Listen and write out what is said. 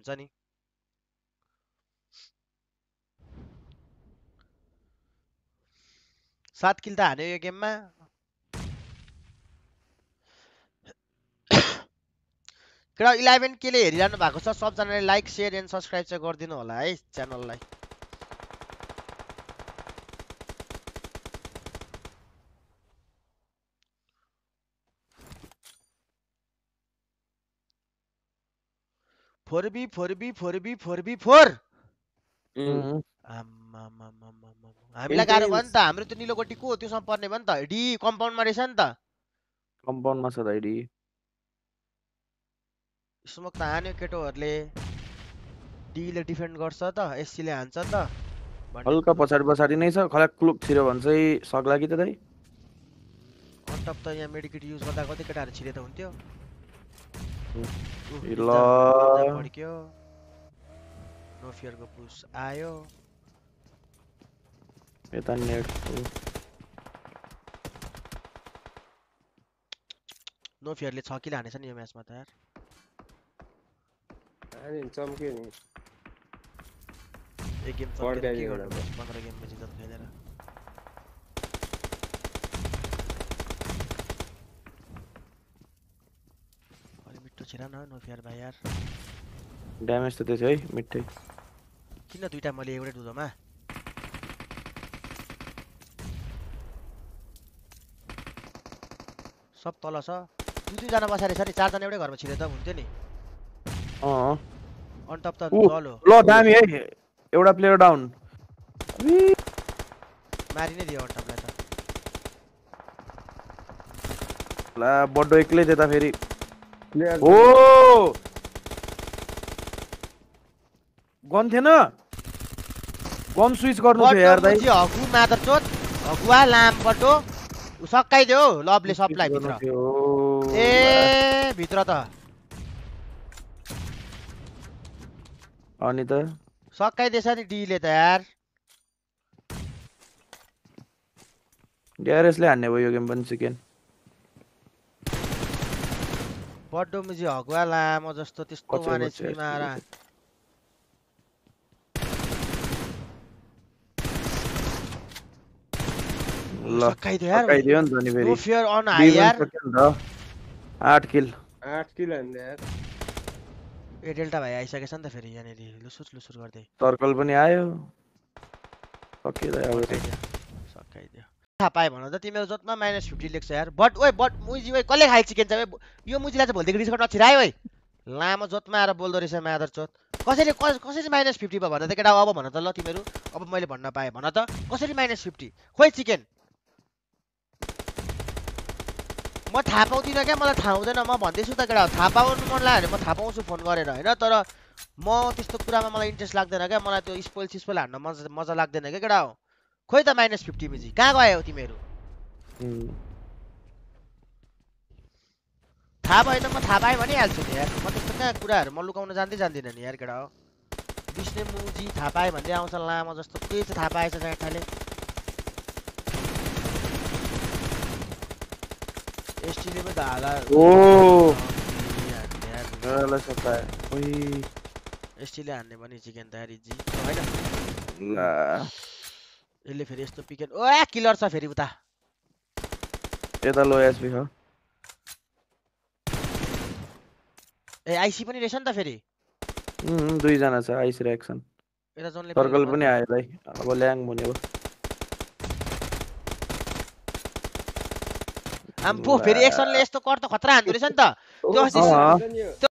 हुन्छ नि सात किल त हान्यो यो गेममा केटा इलेभेन केले हेरिरहनु भएको छ सबजनाले लाइक सेयर एन्ड सब्सक्राइब चाहिँ गरिदिनु होला है च्यानललाई four B four B four B four B four हामीलाई गाह्रो भयो नि त हाम्रो त निलो गोटी को त्योसँग पर्ने भयो नि त डी कम्पाउन्डमा रहेछ नि त कम्पाउन्डमा छ त डी स्मोक त हान्यो केटोहरूले डीले डिफेन्ड गर्छ त एससीले हान्छ त हल्का पछाडि पछाडि नै छ खला क्लुक छिरो भने चाहिँ सक्ला कि त दाइ अन टप त यहाँ मेडिकेट युज गर्दा कति केटाहरू छिरे त हुन्थ्यो ल भड्क्यो नो फियरको पुस आयो यता नेट नो फियरले छ किल हानेछ नि यो म्याचमा त यार चम्क्यो नि एक गेम चम्क्यो के गर्नु पन्ध्र गेममा जित्छ खोजेर न नोफियर भाइ यार ड्यामेज त त्यो है मिठै किन दुइटा मैले एउटै दुधोमा सब तल छ दुई दुईजना बसेर छ नि चारजना एउटै घरमा छिरे त हुन्थ्यो नि अँ अन्त त जल हो ल दामी है एउटा प्लेयर डाउन मारि नै दियो अन्टपलाई त ला बड्डो एक्लै त्यता फेरि हो गन थिएन गन स्विच गर्नु थियो यार दाइ हकुवा लाम पटो लामपटो दियो लभले सप्लाई भित्र ए भित्र त अनि त सक्काइदिएछ नि डीले त यार डिआरएसले हान्ने भयो यो गेम पनि सिकेन बड्डो मुजी हगुवा ला म जस्तो त्यस्तो माने मारा ल सकाइदियो यार सकाइदियो नि धनी फेरि फियर अन हाई यार 8 किल 8 किल हैन यार ए डेल्टा भाइ आइसकेछ नि त फेरि यहाँनेरि लुसुर लुसुर गर्दै सर्कल पनि आयो ओके दाइ अब थाहा पाएँ भन त तिमीहरू जतमा माइनस फिफ्टी लेख्छ यार बट ओ बट मुजी ओइ कसले खायो चिकन चाहिँ यो मुजीलाई चाहिँ भोलिदेखि रिसकट नछिरायो है लामो जोतमा आएर बोल्दो रहेछ मादर चोत कसरी कस कसरी माइनस फिफ्टी भयो भन्दा त केटा अब भन त ल तिमीहरू अब मैले भन्न पाएँ भन त कसरी माइनस फिफ्टी खोइ चिकन म थाहा पाउँदिनँ क्या मलाई थाहा हुँदैन म भन्दैछु त केटा थाहा पाउनु मन लाग्यो भने म थाहा पाउँछु फोन गरेर होइन तर म त्यस्तो कुरामा मलाई इन्ट्रेस्ट लाग्दैन क्या मलाई त्यो स्पोइल सिस्पोइल हान्न मजा मजा लाग्दैन क्या केटा हो खोइ त माइनस फिफ्टी मिजी कहाँ गयो तिमीहरू थाहा भएन म थाहा पाएँ भनिहाल्छु नि यार म त्यस्तो कहाँ कुराहरू म लुकाउन जान्दै जान्दिनँ नि यार केटा हो विष्णु मुजी थाहा पाएँ भन्दै आउँछ लामा जस्तो के चाहिँ थाहा पाएछ च्याठाले एसटीले पनि धाला एसटीले हान्ने पनि चिकन जी होइन यसले फेरि यस्तो पिकेट ओ किलर छ फेरि उता यता लो एसपी छ ए आइसी पनि रहेछ नि त फेरि दुईजना छ आइसी र एता जोनले सर्कल पनि आयो भाइ अब ल्याङ भनेको अब आम्पो फेरि एक्सनले यस्तो कर त खतरा हान्दो रहेछ नि त त्यो अस्ति